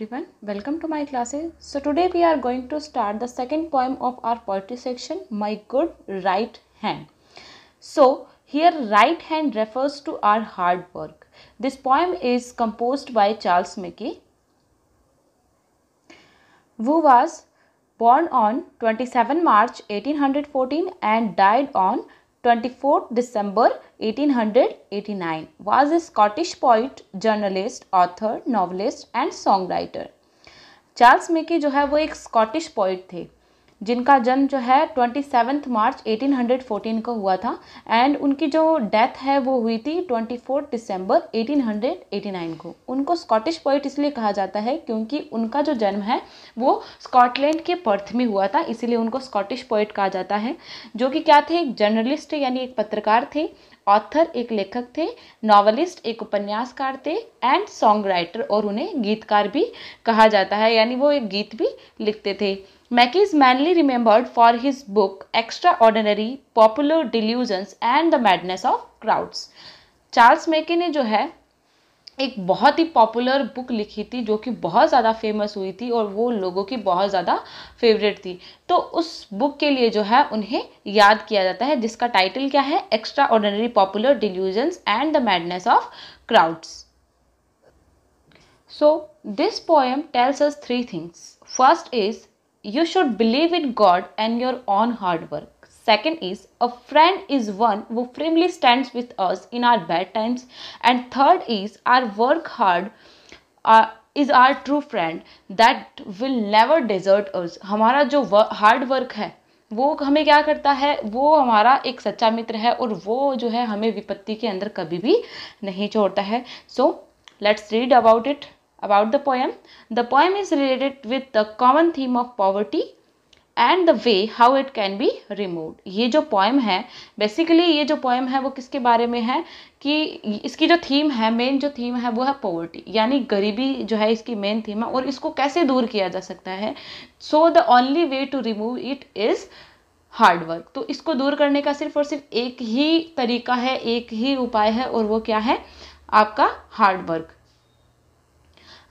everyone welcome to my classes so today we are going to start the second poem of our poetry section my good right hand so here right hand refers to our hard work this poem is composed by charles mackey who was born on 27 march 1814 and died on 24th December 1889 was a Scottish poet, journalist, author, novelist and songwriter. Charles Mackay जो है वो एक Scottish poet थे जिनका जन्म जो है twenty seventh March eighteen hundred fourteen को हुआ था एंड उनकी जो डेथ है वो हुई थी ट्वेंटी फोर्थ दिसंबर नाइन को उनको स्कॉटिश पोइट इसलिए कहा जाता है क्योंकि उनका जो जन्म है वो स्कॉटलैंड के पर्थ में हुआ था इसीलिए उनको स्कॉटिश पोइट कहा जाता है जो कि क्या थे एक जर्नलिस्ट यानी एक पत्रकार थे ऑथर एक लेखक थे नॉवलिस्ट एक उपन्यासकार थे एंड सॉन्ग राइटर और उन्हें गीतकार भी कहा जाता है यानी वो एक गीत भी लिखते थे Mackay is mainly remembered for his book extraordinary popular delusions and the madness of crowds Charles Mackay ने जो है एक बहुत ही पॉपुलर बुक लिखी थी जो कि बहुत ज़्यादा फेमस हुई थी और वो लोगों की बहुत ज़्यादा फेवरेट थी तो उस बुक के लिए जो है उन्हें याद किया जाता है जिसका टाइटल क्या है extraordinary popular delusions and the madness of crowds so this poem tells us three things first is you should believe in God and your own hard work Second is a friend is one who firmly stands with us in our bad times. And third is our work hard uh, is our true friend that will never desert us. हमारा जो hard work है वो हमें क्या करता है वो हमारा एक सच्चा मित्र है और वो जो है हमें विपत्ति के अंदर कभी भी नहीं छोड़ता है so let's read about it about the poem. The poem is related with the common theme of poverty and the way how it can be remove ये जो पोएम है बेसिकली ये जो पोएम है वो किसके बारे में है कि इसकी जो थीम है मेन जो थीम है वो है पॉवर्टी यानी गरीबी जो है इसकी मेन थीम है और इसको कैसे दूर किया जा सकता है so the only way to remove it is hard work तो इसको दूर करने का सिर्फ और सिर्फ एक ही तरीका है एक ही उपाय है और वो क्या है आपका hard work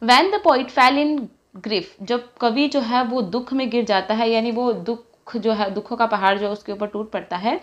when the poet fell in grief जब कवि जो है वो दुख में गिर जाता है यानी वो दुख जो है दुखों का पहाड़ जो उसके ऊपर टूट पड़ता है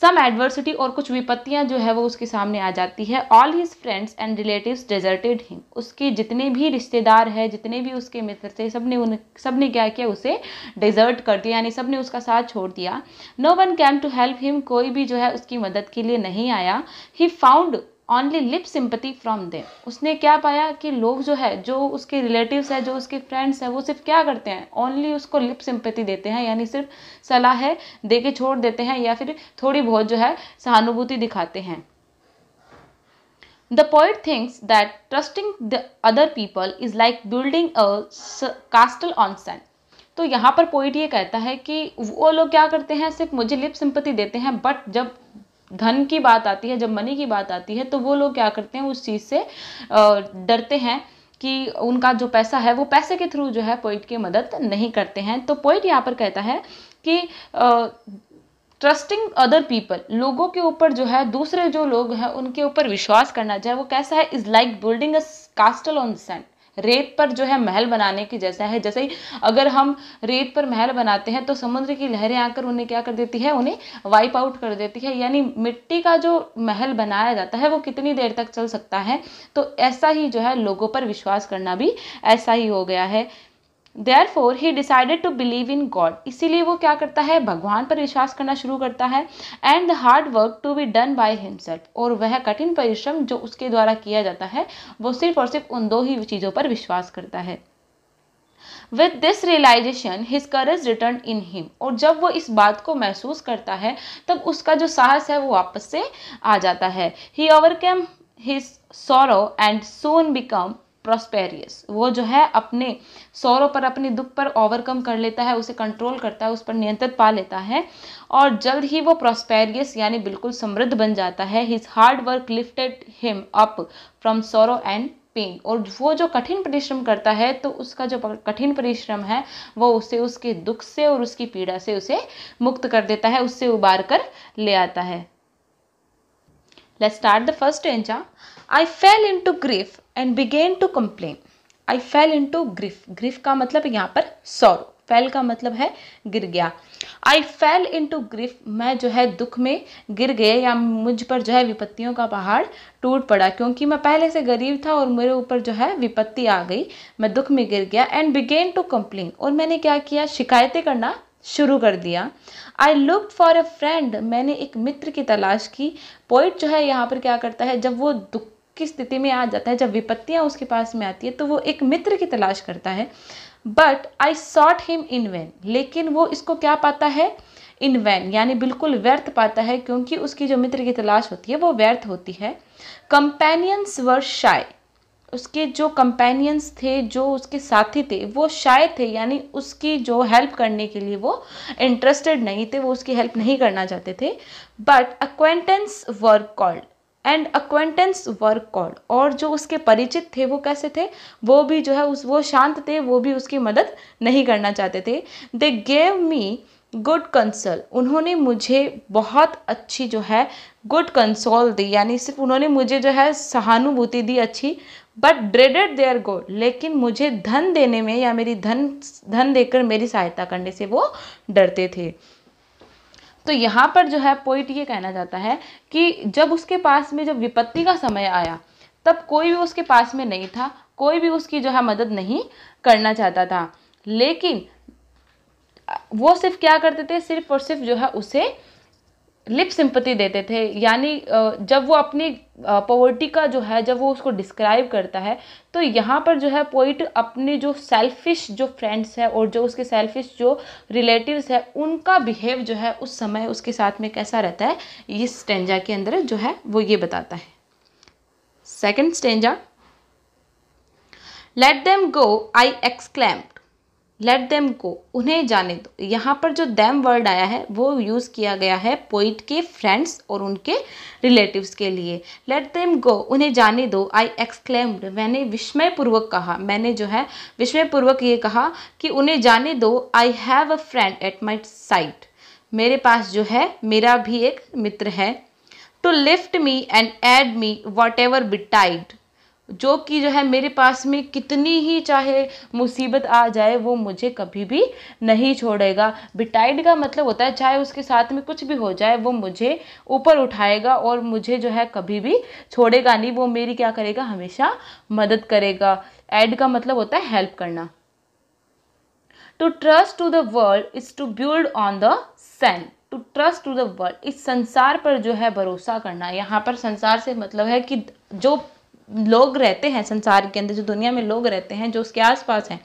सम एडवर्सिटी और कुछ विपत्तियां जो है वो उसके सामने आ जाती है all his friends and relative deserted him उसके जितने भी रिश्तेदार हैं जितने भी उसके मित्र थे सब ने उन सब ने क्या किया उसे डिजर्ट कर दिया यानी सब ने उसका साथ छोड़ दिया no one came to help him कोई भी जो है उसकी मदद के लिए नहीं आया he found only lip sympathy from them उसने क्या पाया कि लोग जो है जो उसके रिलेटिव्स है जो उसके फ्रेंड्स हैं वो सिर्फ क्या करते हैं ओनली उसको लिप सिंपथी देते हैं यानी सिर्फ सलाह है दे के छोड़ देते हैं या फिर थोड़ी बहुत जो है सहानुभूति दिखाते हैं the poet thinks that trusting the other people is like building a castle on sand. तो यहाँ पर पोइट ये कहता है कि वो लोग क्या करते हैं सिर्फ मुझे लिप सिंपति देते हैं बट जब धन की बात आती है जब मनी की बात आती है तो वो लोग क्या करते हैं उस चीज़ से डरते हैं कि उनका जो पैसा है वो पैसे के थ्रू जो है पोइट की मदद नहीं करते हैं तो पोइट यहाँ पर कहता है कि ट्रस्टिंग अदर पीपल लोगों के ऊपर जो है दूसरे जो लोग हैं उनके ऊपर विश्वास करना चाहे वो कैसा है is like building a castle on sand रेत पर जो है महल बनाने की जैसा है जैसे ही अगर हम रेत पर महल बनाते हैं तो समुद्र की लहरें आकर उन्हें क्या कर देती है उन्हें वाइप आउट कर देती है यानी मिट्टी का जो महल बनाया जाता है वो कितनी देर तक चल सकता है तो ऐसा ही जो है लोगों पर विश्वास करना भी ऐसा ही हो गया है therefore he decided to believe in God इसीलिए वो क्या करता है भगवान पर विश्वास करना शुरू करता है and the hard work to be done by himself और वह कठिन परिश्रम जो उसके द्वारा किया जाता है वो सिर्फ और सिर्फ उन दो ही चीज़ों पर विश्वास करता है with this realization his courage return in him और जब वो इस बात को महसूस करता है तब उसका जो साहस है वो वापस से आ जाता है he overcome his sorrow and soon become prosperous वो जो है अपने सौरों पर अपने दुख पर ओवरकम कर लेता है उसे कंट्रोल करता है उस पर नियंत्रण पा लेता है और जल्द ही वो प्रोस्पेरियस यानी बिल्कुल समृद्ध बन जाता है his hard work lifted him up from sorrow and pain और वो जो कठिन परिश्रम करता है तो उसका जो कठिन परिश्रम है वो उसे उसके दुख से और उसकी पीड़ा से उसे मुक्त कर देता है उससे उबार कर ले आता है let start the first stanza I fell into grief and begin to complain I fell into grief grief का मतलब यहाँ पर सौरो फेल का मतलब है गिर गया I fell into grief मैं जो है दुख में गिर गए या मुझ पर जो है विपत्तियों का पहाड़ टूट पड़ा क्योंकि मैं पहले से गरीब था और मेरे ऊपर जो है विपत्ति आ गई मैं दुख में गिर गया एंड बिगेन टू कंप्लेन और मैंने क्या किया शिकायतें करना शुरू कर दिया I look for a friend मैंने एक मित्र की तलाश की पोइट जो है यहाँ पर क्या करता है जब वो दुख की स्थिति में आ जाता है जब विपत्तियाँ उसके पास में आती है तो वो एक मित्र की तलाश करता है but I sought him in vain लेकिन वो इसको क्या पाता है इन वैन यानी बिल्कुल व्यर्थ पाता है क्योंकि उसकी जो मित्र की तलाश होती है वो व्यर्थ होती है कंपेनियंस वर शाय उसके जो कंपेनियंस थे जो उसके साथी थे वो शाय थे यानी उसकी जो हेल्प करने के लिए वो इंटरेस्टेड नहीं थे वो उसकी हेल्प नहीं करना चाहते थे but acquaintance were cold and acquaintance were cold और जो उसके परिचित थे वो कैसे थे वो भी जो है उस वो शांत थे वो भी उसकी मदद नहीं करना चाहते थे they gave me good counsel उन्होंने मुझे बहुत अच्छी जो है गुड कंसोल दी यानी सिर्फ उन्होंने मुझे जो है सहानुभूति दी अच्छी बट ड्रेडेड देयर गोल लेकिन मुझे धन देने में या मेरी धन धन देकर मेरी सहायता करने से वो डरते थे तो यहाँ पर जो है पोइट ये कहना चाहता है कि जब उसके पास में जब विपत्ति का समय आया तब कोई भी उसके पास में नहीं था कोई भी उसकी जो है मदद नहीं करना चाहता था लेकिन वो सिर्फ क्या करते थे सिर्फ और सिर्फ जो है उसे लिप सिंपति देते थे यानी जब वो अपनी पोवर्टी का जो है जब वो उसको डिस्क्राइब करता है तो यहाँ पर जो है पोइट अपने जो सेल्फिश जो फ्रेंड्स है और जो उसके सेल्फिश जो रिलेटिव्स है उनका बिहेव जो है उस समय उसके साथ में कैसा रहता है इस स्टेंजा के अंदर जो है वो ये बताता है second stanza let them go I exclaim let them को उन्हें जाने दो यहाँ पर जो दैम वर्ड आया है वो यूज़ किया गया है पोइट के फ्रेंड्स और उनके रिलेटिव्स के लिए लेट देम गो उन्हें जाने दो आई एक्सक्लेम्ड मैंने विस्मयपूर्वक कहा मैंने जो है विस्मयपूर्वक ये कहा कि उन्हें जाने दो I have a friend at my side मेरे पास जो है मेरा भी एक मित्र है to lift me and aid me whatever betide जो कि जो है मेरे पास में कितनी ही चाहे मुसीबत आ जाए वो मुझे कभी भी नहीं छोड़ेगा बिटाइड का मतलब होता है चाहे उसके साथ में कुछ भी हो जाए वो मुझे ऊपर उठाएगा और मुझे जो है कभी भी छोड़ेगा नहीं वो मेरी क्या करेगा हमेशा मदद करेगा एड का मतलब होता है हेल्प करना to trust to the world is to build on the sand to trust to the world इस संसार पर जो है भरोसा करना यहाँ पर संसार से मतलब है कि जो लोग रहते हैं संसार के अंदर जो दुनिया में लोग रहते हैं जो उसके आसपास हैं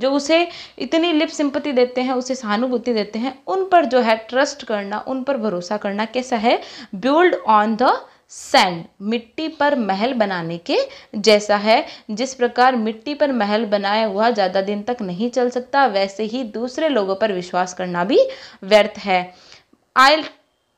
जो उसे इतनी लिप सिंपति देते हैं उसे सहानुभूति देते हैं उन पर जो है ट्रस्ट करना उन पर भरोसा करना कैसा है बिल्ड ऑन द सैंड मिट्टी पर महल बनाने के जैसा है जिस प्रकार मिट्टी पर महल बनाया हुआ ज़्यादा दिन तक नहीं चल सकता वैसे ही दूसरे लोगों पर विश्वास करना भी व्यर्थ है I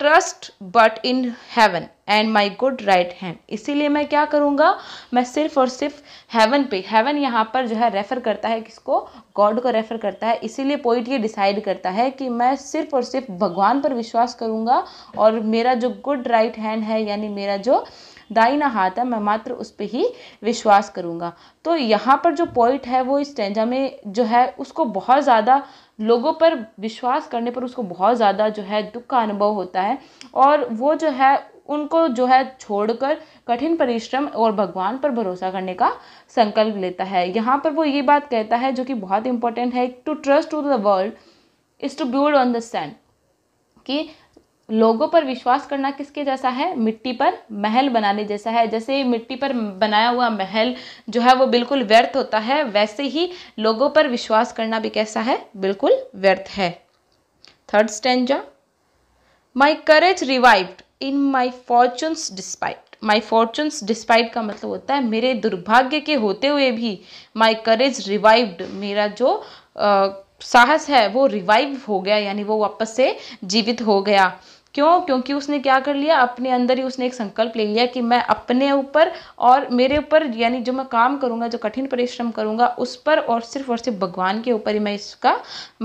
trust but in heaven and my good right hand इसीलिए मैं क्या करूँगा मैं सिर्फ और सिर्फ हेवन पे हेवन यहाँ पर जो है रेफ़र करता है किसको गॉड को रेफ़र करता है इसीलिए पोइट ये डिसाइड करता है कि मैं सिर्फ और सिर्फ भगवान पर विश्वास करूँगा और मेरा जो गुड राइट हैंड है यानी मेरा जो दाइना हाथ है मैं मात्र उस पर ही विश्वास करूँगा तो यहाँ पर जो पॉइंट है वो इस टेंजा में जो है उसको बहुत ज़्यादा लोगों पर विश्वास करने पर उसको बहुत ज़्यादा जो है दुख का अनुभव होता है और वो जो है उनको जो है छोड़कर कठिन परिश्रम और भगवान पर भरोसा करने का संकल्प लेता है यहाँ पर वो ये बात कहता है जो कि बहुत इंपॉर्टेंट है to trust to the world is to build on the sand कि लोगों पर विश्वास करना किसके जैसा है मिट्टी पर महल बनाने जैसा है जैसे मिट्टी पर बनाया हुआ महल जो है वो बिल्कुल व्यर्थ होता है वैसे ही लोगों पर विश्वास करना भी कैसा है बिल्कुल व्यर्थ है third stanza my courage revived in my fortunes despite my fortunes despite का मतलब होता है मेरे दुर्भाग्य के होते हुए भी माई करेज रिवाइव्ड मेरा जो आ, साहस है वो रिवाइव हो गया यानी वो वापस से जीवित हो गया क्यों क्योंकि उसने क्या कर लिया अपने अंदर ही उसने एक संकल्प ले लिया कि मैं अपने ऊपर और मेरे ऊपर यानी जो मैं काम करूँगा जो कठिन परिश्रम करूँगा उस पर और सिर्फ और सिर्फ भगवान के ऊपर ही मैं इसका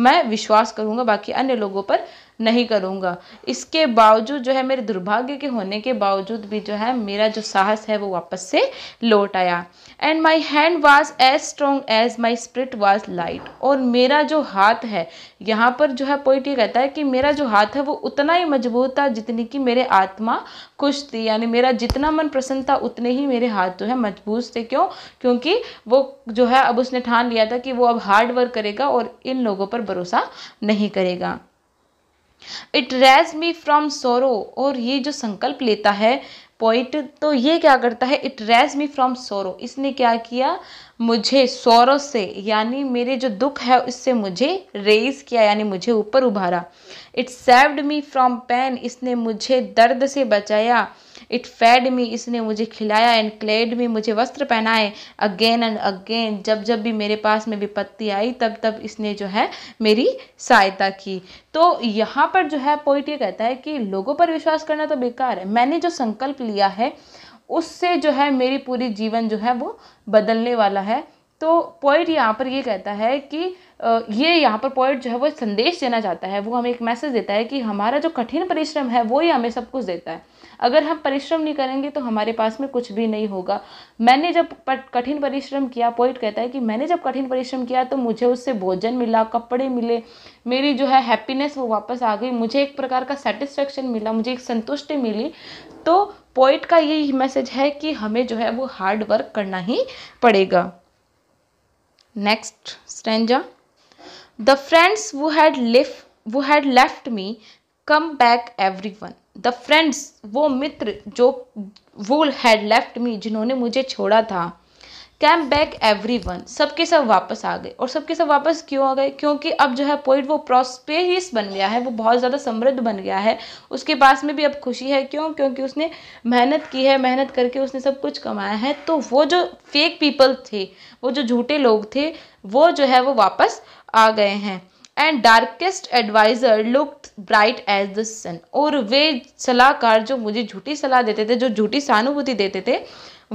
मैं विश्वास करूँगा बाकी अन्य लोगों पर नहीं करूँगा इसके बावजूद जो है मेरे दुर्भाग्य के होने के बावजूद भी जो है मेरा जो साहस है वो वापस से लौट आया and my hand was as strong as my spirit was light और मेरा जो हाथ है यहाँ पर जो है पॉइंट ये कहता है कि मेरा जो हाथ है वो उतना ही मजबूत था जितनी कि मेरे आत्मा खुश थी यानी मेरा जितना मन प्रसन्न था उतने ही मेरे हाथ जो है मजबूत थे क्यों क्योंकि वो जो है अब उसने ठान लिया था कि वो अब हार्ड वर्क करेगा और इन लोगों पर भरोसा नहीं करेगा it raise me from sorrow और ये जो संकल्प लेता है पॉइंट तो ये क्या करता है it raise me from sorrow इसने क्या किया मुझे सोरो से यानी मेरे जो दुख है उससे मुझे रेज किया यानी मुझे ऊपर उभारा it saved me from pain इसने मुझे दर्द से बचाया इट फैड मी इसने मुझे खिलाया एंड क्लेड मी मुझे वस्त्र पहनाए अगेन एंड अगेन जब जब भी मेरे पास में विपत्ति आई तब तब इसने जो है मेरी सहायता की तो यहाँ पर जो है पोइट ये कहता है कि लोगों पर विश्वास करना तो बेकार है मैंने जो संकल्प लिया है उससे जो है मेरी पूरी जीवन जो है वो बदलने वाला है तो पोइट यहाँ पर ये कहता है कि ये यहाँ पर पोइट जो है वो संदेश देना चाहता है वो हमें एक मैसेज देता है कि हमारा जो कठिन परिश्रम है वो ही हमें सब कुछ देता है अगर हम परिश्रम नहीं करेंगे तो हमारे पास में कुछ भी नहीं होगा मैंने जब कठिन परिश्रम किया पोइट कहता है कि मैंने जब कठिन परिश्रम किया तो मुझे उससे भोजन मिला कपड़े मिले मेरी जो है हैप्पीनेस वो वापस आ गई मुझे एक प्रकार का सेटिस्फेक्शन मिला मुझे एक संतुष्टि मिली तो पोइट का यही मैसेज है कि हमें जो है वो हार्ड वर्क करना ही पड़ेगा Next stanza. The friends who had left who had left me come back every one the friends वो मित्र जो वो हैड लेफ्ट मी जिन्होंने मुझे छोड़ा था कैम बैक एवरी वन सबके सब वापस आ गए और सबके सब वापस क्यों आ गए क्योंकि अब जो है पोइट वो प्रॉस्पेरियस बन गया है वो बहुत ज़्यादा समृद्ध बन गया है उसके पास में भी अब खुशी है क्यों क्योंकि उसने मेहनत की है मेहनत करके उसने सब कुछ कमाया है तो वो जो फेक पीपल थे वो जो झूठे लोग थे वो जो है वो वापस आ गए हैं and darkest adviser look bright as the sun और वे सलाहकार जो मुझे झूठी सलाह देते थे जो झूठी सहानुभूति देते थे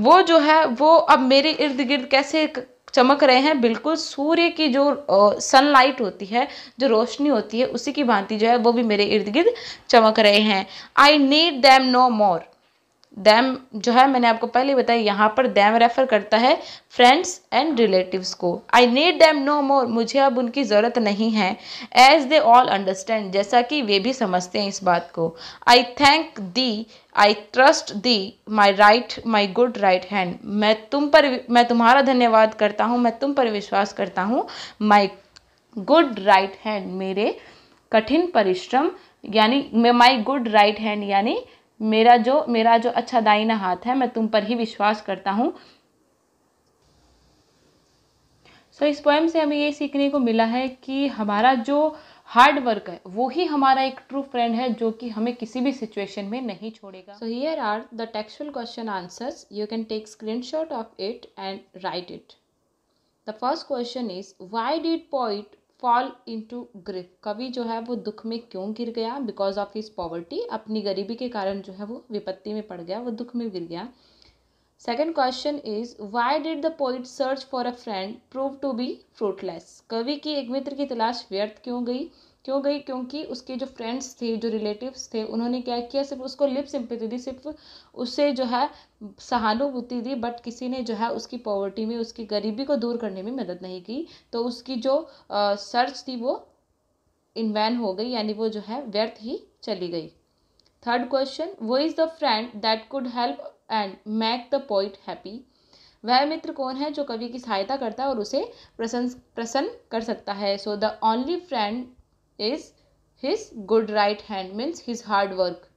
वो जो है वो अब मेरे इर्द गिर्द कैसे चमक रहे हैं बिल्कुल सूर्य की जो सनलाइट होती है जो रोशनी होती है उसी की भांति जो है वो भी मेरे इर्द गिर्द चमक रहे हैं I need them no more दैम जो है मैंने आपको पहले बताया यहाँ पर दैम रेफर करता है फ्रेंड्स एंड रिलेटिव्स को I need them no more मुझे अब उनकी ज़रूरत नहीं है एज दे ऑल अंडरस्टैंड जैसा कि वे भी समझते हैं इस बात को I thank thee I trust thee my right my good right hand मैं तुम पर मैं तुम्हारा धन्यवाद करता हूँ मैं तुम पर विश्वास करता हूँ माई गुड राइट हैंड मेरे कठिन परिश्रम यानी माई गुड राइट हैंड यानी मेरा जो मेरा जो अच्छा दाइना हाथ है मैं तुम पर ही विश्वास करता हूँ सो so, इस पोएम से हमें ये सीखने को मिला है कि हमारा जो हार्ड वर्क है वो ही हमारा एक ट्रू फ्रेंड है जो कि हमें किसी भी सिचुएशन में नहीं छोड़ेगा so here are the textual question answers you can take screenshot of it and write it the first question is why did poet fall into grief कवि जो है वो दुख में क्यों गिर गया बिकॉज ऑफ हिज पॉवर्टी अपनी गरीबी के कारण जो है वो विपत्ति में पड़ गया वो दुख में गिर गया second question is why did the poet search for a friend prove to be fruitless कवि की एक मित्र की तलाश व्यर्थ क्यों गई क्यों गई क्योंकि उसके जो फ्रेंड्स थे जो रिलेटिव्स थे उन्होंने क्या किया सिर्फ उसको लिप सिंपति दी सिर्फ उससे जो है सहानुभूति दी बट किसी ने जो है उसकी पॉवर्टी में उसकी गरीबी को दूर करने में मदद नहीं की तो उसकी जो आ, सर्च थी वो इनवैन हो गई यानी वो जो है व्यर्थ ही चली गई थर्ड क्वेश्चन वो is the friend that could help and make the poet happy वह मित्र कौन है जो कवि की सहायता करता है और उसे प्रसन्न प्रसन्न कर सकता है so the only friend is his good right hand means his hard work.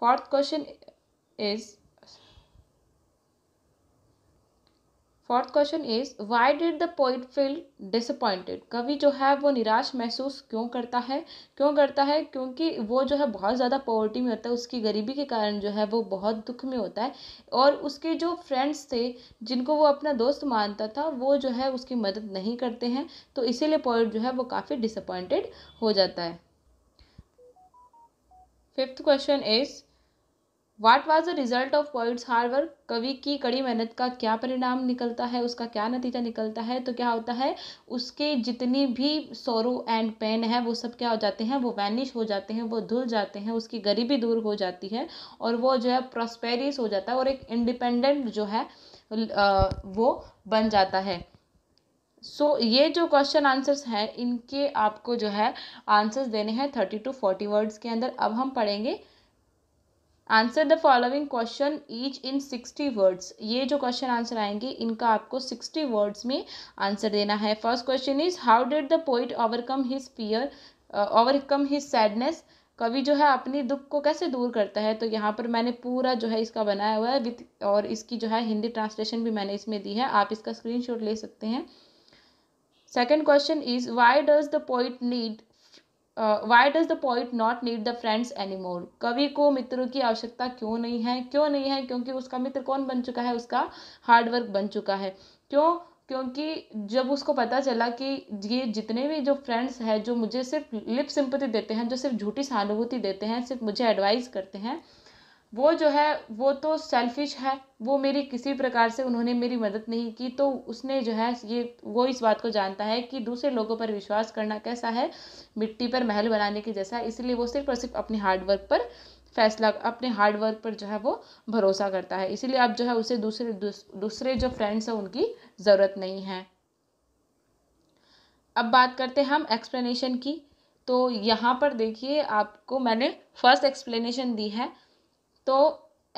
Fourth question is fourth question is why did the poet feel disappointed कवि जो है वो निराश महसूस क्यों करता है क्यों करता है क्योंकि वो जो है बहुत ज़्यादा पॉवर्टी में होता है उसकी गरीबी के कारण जो है वो बहुत दुख में होता है और उसके जो फ्रेंड्स थे जिनको वो अपना दोस्त मानता था वो जो है उसकी मदद नहीं करते हैं तो इसीलिए पोइट जो है वो काफ़ी डिसअपॉइंटेड हो जाता है fifth question is what was the result of hard work कवि की कड़ी मेहनत का क्या परिणाम निकलता है उसका क्या नतीजा निकलता है तो क्या होता है उसके जितनी भी सोरो एंड पेन है वो सब क्या हो जाते हैं वो वैनिश हो जाते हैं वो धुल जाते हैं उसकी गरीबी दूर हो जाती है और वो जो है प्रॉस्पेरियस हो जाता है और एक इंडिपेंडेंट जो है वो बन जाता है सो so, ये जो क्वेश्चन आंसर्स हैं इनके आपको जो है आंसर्स देने हैं थर्टी टू फोर्टी वर्ड्स के अंदर अब हम पढ़ेंगे answer the following question each in sixty words ये जो क्वेश्चन आंसर आएंगे इनका आपको सिक्सटी वर्ड्स में आंसर देना है first question is how did the poet overcome his fear overcome his sadness कवि जो है अपनी दुख को कैसे दूर करता है तो यहाँ पर मैंने पूरा जो है इसका बनाया हुआ है विथ और इसकी जो है हिंदी ट्रांसलेशन भी मैंने इसमें दी है आप इसका स्क्रीनशॉट ले सकते हैं second question is why does the poet need why does the point not need the friends anymore कवि को मित्रों की आवश्यकता क्यों नहीं है क्यों नहीं है क्योंकि उसका मित्र कौन बन चुका है उसका हार्डवर्क बन चुका है क्यों क्योंकि जब उसको पता चला कि ये जितने भी जो फ्रेंड्स हैं जो मुझे सिर्फ लिप सिंपति देते हैं जो सिर्फ झूठी सहानुभूति देते हैं सिर्फ मुझे एडवाइस करते हैं वो जो है वो तो सेल्फिश है वो मेरी किसी प्रकार से उन्होंने मेरी मदद नहीं की तो उसने जो है ये वो इस बात को जानता है कि दूसरे लोगों पर विश्वास करना कैसा है मिट्टी पर महल बनाने के जैसा है इसलिए वो सिर्फ और सिर्फ अपने हार्डवर्क पर फैसला अपने हार्डवर्क पर जो है वो भरोसा करता है इसीलिए अब जो है उसे दूसरे दूसरे जो फ्रेंड्स हैं उनकी ज़रूरत नहीं है अब बात करते हैं हम एक्सप्लेनेशन की तो यहाँ पर देखिए आपको मैंने फर्स्ट एक्सप्लेनेशन दी है तो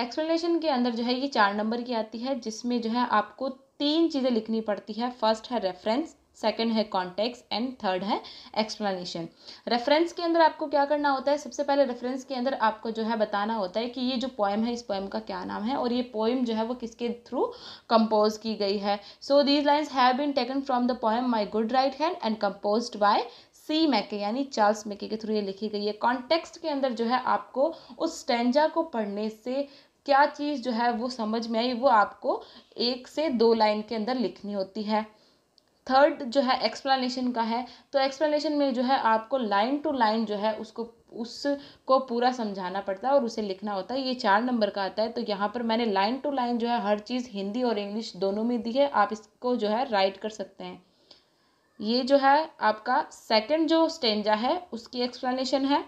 एक्सप्लेनेशन के अंदर जो है ये चार नंबर की आती है जिसमें जो है आपको तीन चीज़ें लिखनी पड़ती है फर्स्ट है रेफरेंस सेकेंड है कॉन्टेक्स एंड थर्ड है एक्सप्लेनेशन रेफरेंस के अंदर आपको क्या करना होता है सबसे पहले रेफरेंस के अंदर आपको जो है बताना होता है कि ये जो पोएम है इस पोएम का क्या नाम है और ये पोएम जो है वो किसके थ्रू कंपोज की गई है so these lines have been taken from the poem my good right hand and compose by C Mackay यानी चार्ल्स मैके के थ्रू ये लिखी गई है कॉन्टेक्स्ट के अंदर जो है आपको उस स्टेंजा को पढ़ने से क्या चीज़ जो है वो समझ में आई वो आपको एक से दो लाइन के अंदर लिखनी होती है थर्ड जो है एक्सप्लेनेशन का है तो एक्सप्लेनेशन में जो है आपको लाइन टू लाइन जो है उसको उसको पूरा समझाना पड़ता है और उसे लिखना होता है ये चार नंबर का आता है तो यहाँ पर मैंने लाइन टू लाइन जो है हर चीज़ हिंदी और इंग्लिश दोनों में दी है आप इसको जो है राइट कर सकते हैं ये जो है आपका सेकंड जो स्टेंजा है उसकी एक्सप्लेनेशन है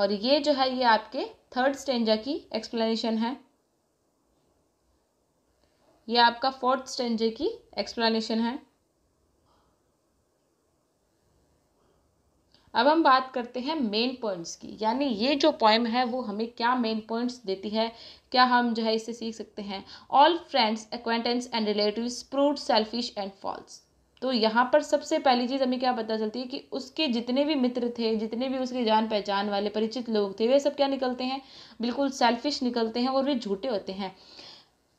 और ये जो है ये आपके थर्ड स्टेंजा की एक्सप्लेनेशन है ये आपका फोर्थ स्टेंजे की एक्सप्लेनेशन है अब हम बात करते हैं मेन पॉइंट्स की यानी ये जो पॉइम है वो हमें क्या मेन पॉइंट्स देती है क्या हम जो है इससे सीख सकते हैं all friends acquaintance and relative proud selfish and false तो यहाँ पर सबसे पहली चीज़ हमें क्या पता चलती है कि उसके जितने भी मित्र थे जितने भी उसके जान पहचान वाले परिचित लोग थे वे सब क्या निकलते हैं बिल्कुल सेल्फिश निकलते हैं और वे झूठे होते हैं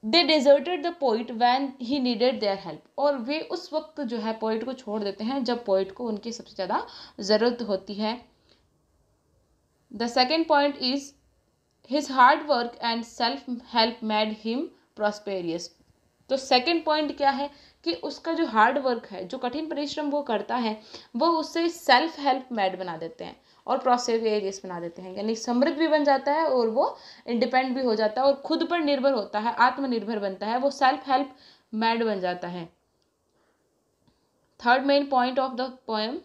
they deserted the poet when he needed their help और वे उस वक्त जो है पोइट को छोड़ देते हैं जब पोइट को उनकी सबसे ज़्यादा ज़रूरत होती है the second point is his hard work and self help made him prosperous तो सेकेंड पॉइंट क्या है कि उसका जो हार्ड वर्क है जो कठिन परिश्रम वो करता है वो उससे सेल्फ हेल्प मैड बना देते हैं और क्रॉसेव एरियस बना देते हैं यानी समृद्ध भी बन जाता है और वो इंडिपेंड भी हो जाता है और खुद पर निर्भर होता है आत्मनिर्भर बनता है वो सेल्फ हेल्प मैड बन जाता है third main point of the poem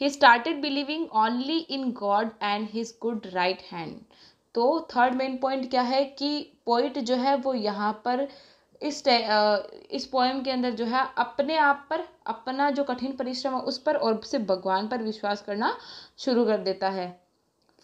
he started believing only in God and his good right hand तो थर्ड मेन पॉइंट क्या है कि पोइट जो है वो यहाँ पर इस इस पोएम के अंदर जो है अपने आप पर अपना जो कठिन परिश्रम है उस पर और सिर्फ भगवान पर विश्वास करना शुरू कर देता है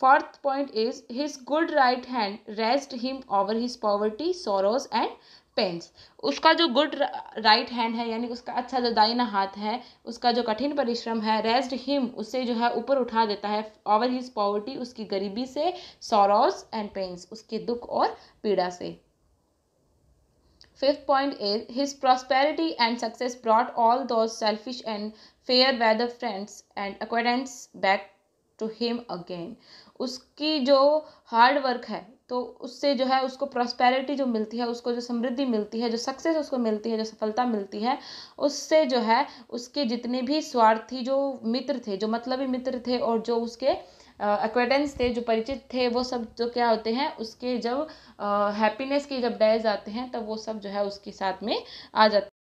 fourth point is his good right hand rest him over his poverty sorrows and pains उसका जो गुड राइट हैंड है यानी उसका अच्छा जो दाइना हाथ है उसका जो कठिन परिश्रम है रेस्ट हिम उसे जो है ऊपर उठा देता है ओवर हिज पॉवर्टी उसकी गरीबी से सोरोज एंड पेंस उसके दुख और पीड़ा से Fifth point is his prosperity and success brought all those selfish and fair weather friends and acquaintance back to him again उसकी जो हार्ड वर्क है तो उससे जो है उसको प्रॉस्पेरिटी जो मिलती है उसको जो समृद्धि मिलती है जो सक्सेस उसको मिलती है जो सफलता मिलती है उससे जो है उसके जितने भी स्वार्थी जो मित्र थे जो मतलबी मित्र थे और जो उसके एक्वेडेंस थे जो परिचित थे वो सब जो क्या होते हैं उसके जब हैप्पीनेस के जब डेज आते हैं तब वो सब जो है उसके साथ में आ जाते